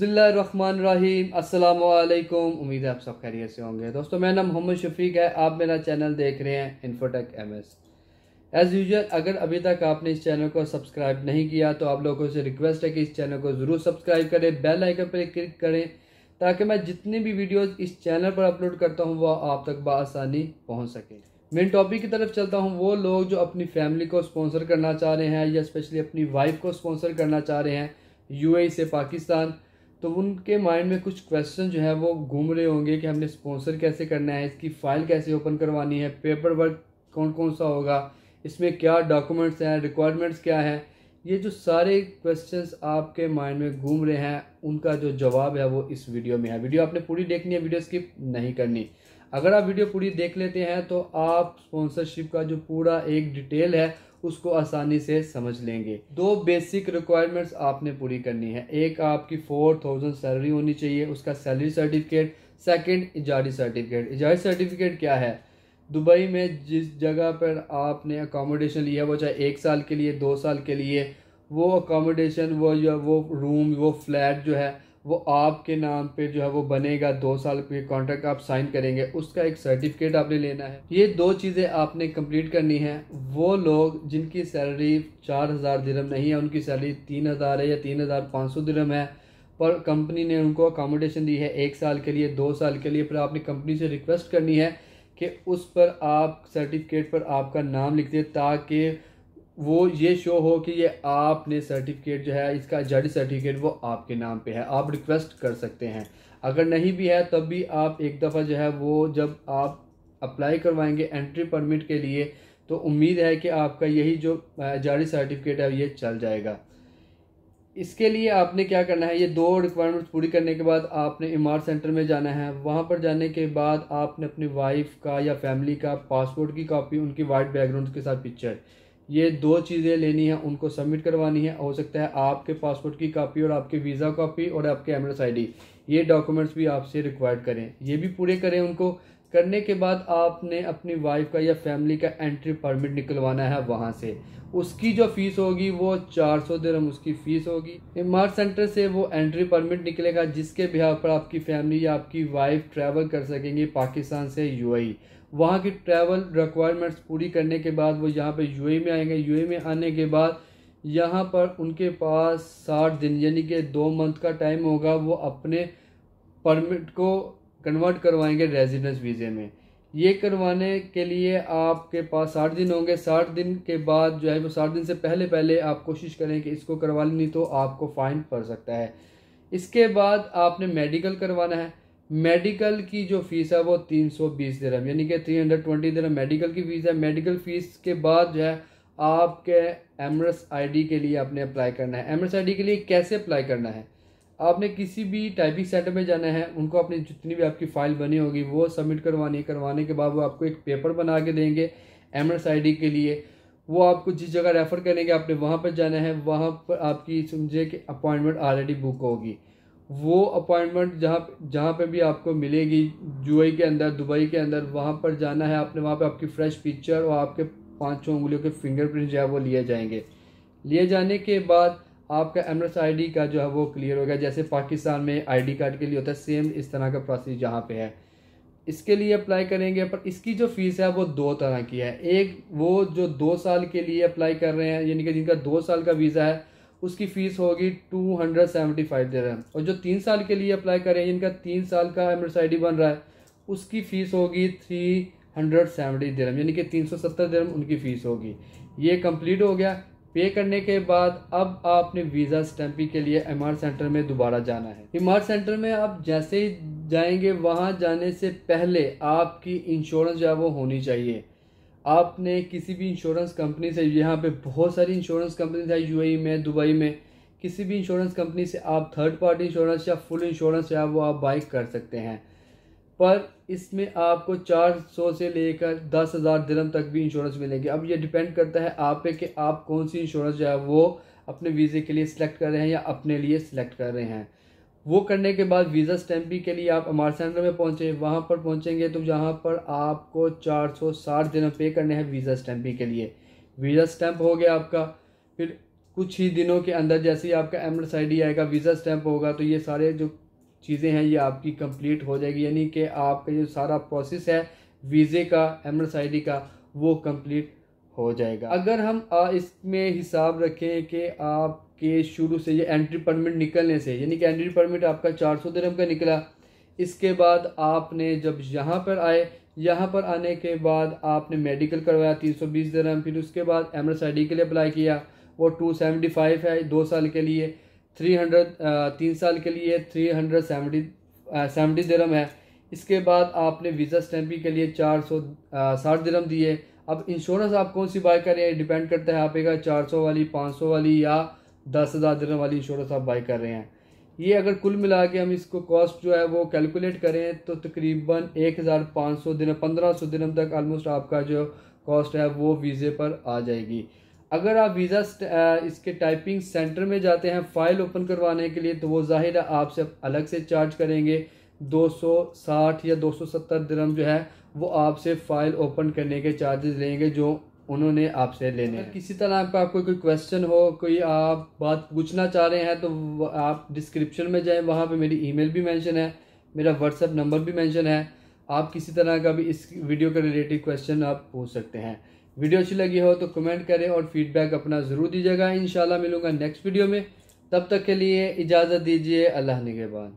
बसमीम वालेकुम उम्मीद है आप सब खैरियत से होंगे दोस्तों मेरा नाम मोहम्मद शफीक है आप मेरा चैनल देख रहे हैं इन्फोटेक एमएस एज़ यूजल अगर अभी तक आपने इस चैनल को सब्सक्राइब नहीं किया तो आप लोगों से रिक्वेस्ट है कि इस चैनल को ज़रूर सब्सक्राइब करें बेल आइकन पर क्लिक करें ताकि मैं जितनी भी वीडियोज़ इस चैनल पर अपलोड करता हूँ वह आप तक बसानी पहुँच सके मेन टॉपिक की तरफ चलता हूँ वो लोग जो अपनी फैमिली को स्पॉन्सर करना चाह रहे हैं या स्पेशली अपनी वाइफ को स्पॉन्सर करना चाह रहे हैं यू e से पाकिस्तान तो उनके माइंड में कुछ क्वेश्चन जो है वो घूम रहे होंगे कि हमने स्पॉन्सर कैसे करना है इसकी फ़ाइल कैसे ओपन करवानी है पेपर वर्क कौन कौन सा होगा इसमें क्या डॉक्यूमेंट्स हैं रिक्वायरमेंट्स क्या हैं ये जो सारे क्वेश्चंस आपके माइंड में घूम रहे हैं उनका जो जवाब है वो इस वीडियो में है वीडियो आपने पूरी देखनी है वीडियो स्किप नहीं करनी अगर आप वीडियो पूरी देख लेते हैं तो आप स्पॉन्सरशिप का जो पूरा एक डिटेल है उसको आसानी से समझ लेंगे दो बेसिक रिक्वायरमेंट्स आपने पूरी करनी है एक आपकी फोर थाउजेंड सैलरी होनी चाहिए उसका सैलरी सर्टिफिकेट सेकंड इजारी सर्टिफिकेट इजारी सर्टिफिकेट क्या है दुबई में जिस जगह पर आपने अकोमोडेशन लिया है वो चाहे एक साल के लिए दो साल के लिए वो अकोमोडेशन वो या वो रूम वो फ्लैट जो है वो आपके नाम पे जो है वो बनेगा दो साल के कॉन्ट्रैक्ट आप साइन करेंगे उसका एक सर्टिफिकेट आपने लेना है ये दो चीज़ें आपने कंप्लीट करनी है वो लोग जिनकी सैलरी चार हज़ार दिरम नहीं है उनकी सैलरी तीन हज़ार है या तीन हज़ार पाँच सौ दिरम है पर कंपनी ने उनको अकोमोडेशन दी है एक साल के लिए दो साल के लिए फिर आपने कंपनी से रिक्वेस्ट करनी है कि उस पर आप सर्टिफिकेट पर आपका नाम लिख दें ताकि वो ये शो हो कि ये आपने सर्टिफिकेट जो है इसका जज सर्टिफिकेट वो आपके नाम पे है आप रिक्वेस्ट कर सकते हैं अगर नहीं भी है तब भी आप एक दफ़ा जो है वो जब आप अप्लाई करवाएंगे एंट्री परमिट के लिए तो उम्मीद है कि आपका यही जो जारी सर्टिफिकेट है ये चल जाएगा इसके लिए आपने क्या करना है ये दो रिक्वायरमेंट्स पूरी करने के बाद आपने इमार सेंटर में जाना है वहाँ पर जाने के बाद आपने अपनी वाइफ का या फैमिली का पासपोर्ट की कॉपी उनकी वाइट बैकग्राउंड के साथ पिक्चर ये दो चीज़ें लेनी है उनको सबमिट करवानी है हो सकता है आपके पासपोर्ट की कापी और आपके वीज़ा कापी और आपके एमरस आईडी ये डॉक्यूमेंट्स भी आपसे रिक्वायर्ड करें ये भी पूरे करें उनको करने के बाद आपने अपनी वाइफ का या फैमिली का एंट्री परमिट निकलवाना है वहाँ से उसकी जो फ़ीस होगी वो चार सौ दरम उसकी फ़ीस होगी इमार सेंटर से वो एंट्री परमिट निकलेगा जिसके बिहार पर आपकी फैमिली या आपकी वाइफ ट्रैवल कर सकेंगे पाकिस्तान से यूएई वहाँ की ट्रैवल रिक्वायरमेंट्स पूरी करने के बाद वो यहाँ पे यूए e में आएंगे यूए e में आने के बाद यहाँ पर उनके पास साठ दिन यानी कि दो मंथ का टाइम होगा वो अपने परमिट को कन्वर्ट करवाएंगे रेजिडेंस वीज़े में ये करवाने के लिए आपके पास साठ दिन होंगे साठ दिन के बाद जो है वो साठ दिन से पहले पहले आप कोशिश करें कि इसको करवा लें नहीं तो आपको फ़ाइन पड़ सकता है इसके बाद आपने मेडिकल करवाना है मेडिकल की जो फीस है वो तीन सौ बीस है यानी कि थ्री हंड्रेड ट्वेंटी है मेडिकल की फ़ीस है मेडिकल फ़ीस के बाद जो है आपके एमरस आईडी के लिए आपने अप्लाई करना है एमरस आईडी के लिए कैसे अप्लाई करना है आपने किसी भी टाइपिंग सेंटर में जाना है उनको अपनी जितनी भी आपकी फ़ाइल बनी होगी वो सबमिट करवानी है करवाने के बाद वो आपको एक पेपर बना के देंगे एमरस आईडी के लिए वो आपको जिस जगह रेफ़र करेंगे आपने वहाँ पर जाना है वहाँ पर आपकी समझे कि अपॉइंटमेंट ऑलरेडी बुक होगी वो अपॉइंटमेंट जहाँ जहाँ पे भी आपको मिलेगी यू के अंदर दुबई के अंदर वहाँ पर जाना है आपने वहाँ पे आपकी फ्रेश पिक्चर और आपके पाँचों उंगलियों के फिंगरप्रिंट जो है वो लिए जाएंगे लिए जाने के बाद आपका एमरस आईडी का जो है वो क्लियर होगा जैसे पाकिस्तान में आईडी कार्ड के लिए होता है सेम इस तरह का प्रोसेस जहाँ पर है इसके लिए अप्लाई करेंगे पर इसकी जो फ़ीस है वो दो तरह की है एक वो जो दो साल के लिए अप्लाई कर रहे हैं यानी कि जिनका दो साल का वीज़ा है उसकी फ़ीस होगी टू हंड्रेड सेवेंटी फाइव हैं और जो तीन साल के लिए अप्लाई करें इनका तीन साल का एम आई डी बन रहा है उसकी फ़ीस होगी थ्री हंड्रेड सेवेंटी दिरहम यानी कि तीन सौ सत्तर दे उनकी फ़ीस होगी ये कंप्लीट हो गया पे करने के बाद अब आपने वीज़ा स्टैंपिंग के लिए एम सेंटर में दोबारा जाना है एम सेंटर में आप जैसे ही जाएंगे वहाँ जाने से पहले आपकी इंश्योरेंस जो है वो होनी चाहिए आपने किसी भी इंश्योरेंस कंपनी से यहाँ पे बहुत सारी इंश्योरेंस कंपनी है यूएई में दुबई में किसी भी इंश्योरेंस कंपनी से आप थर्ड पार्टी इंश्योरेंस या फुल इंश्योरेंस या वो आप बाइक कर सकते हैं पर इसमें आपको 400 से लेकर दस हज़ार दिनम तक भी इंश्योरेंस मिलेंगे अब ये डिपेंड करता है आप पे कि आप कौन सी इंश्योरेंस जो है वो अपने वीज़े के लिए सिलेक्ट कर रहे हैं या अपने लिए सिलेक्ट कर रहे हैं वो करने के बाद वीज़ा स्टैम्पिंग के लिए आप अमार सेंटर में पहुँचे वहाँ पर पहुँचेंगे तो जहाँ पर आपको चार सौ साठ दिनों पे करने हैं वीज़ा स्टैम्पिंग के लिए वीज़ा स्टैम्प हो गया आपका फिर कुछ ही दिनों के अंदर जैसे ही आपका एमरस आई आएगा वीज़ा स्टैम्प होगा तो ये सारे जो चीज़ें हैं ये आपकी कंप्लीट हो जाएगी यानी कि आपका जो सारा प्रोसेस है वीज़े का एमरस आई का वो कम्प्लीट हो जाएगा अगर हम इसमें हिसाब रखें कि आपके शुरू से ये एंट्री परमिट निकलने से यानी कि एंट्री परमिट आपका चार सौ दरम का निकला इसके बाद आपने जब यहाँ पर आए यहाँ पर आने के बाद आपने मेडिकल करवाया तीन सौ बीस दरम फिर उसके बाद एमरस आई के लिए अप्लाई किया वो टू सेवेंटी फाइव है दो साल के लिए थ्री हंड्रेड तीन साल के लिए थ्री हंड्रेड सेवेंटी सेवेंटी दरम है इसके बाद आपने वीज़ा स्टैम्पिंग के लिए चार सौ साठ दरम दिए अब इंश्योरेंस आप कौन सी बाय करें डिपेंड करता है आप एक चार सौ वाली पाँच सौ वाली या दस हज़ार दिनों वाली इंश्योरेंस आप बाय कर रहे हैं ये अगर कुल मिला के हम इसको कॉस्ट जो है वो कैलकुलेट करें तो तकरीबन एक हज़ार पाँच सौ दिन पंद्रह सौ दिन तक आलमोस्ट आपका जो कॉस्ट है वो वीज़े पर आ जाएगी अगर आप वीज़ा इसके टाइपिंग सेंटर में जाते हैं फ़ाइल ओपन करवाने के लिए तो वो ज़ाहिर है आपसे अलग से चार्ज करेंगे 260 या 270 सौ जो है वो आपसे फ़ाइल ओपन करने के चार्जेस लेंगे जो उन्होंने आपसे लेने हैं किसी तरह आपका आपको कोई क्वेश्चन हो कोई आप बात पूछना चाह रहे हैं तो आप डिस्क्रिप्शन में जाएं वहाँ पे मेरी ईमेल भी मेंशन है मेरा व्हाट्सअप नंबर भी मेंशन है आप किसी तरह का भी इस वीडियो के रिलेटेड क्वेश्चन आप पूछ सकते हैं वीडियो अच्छी लगी हो तो कमेंट करें और फीडबैक अपना ज़रूर दीजिएगा इन मिलूंगा नेक्स्ट वीडियो में तब तक के लिए इजाज़त दीजिए अल्लाह नगेबान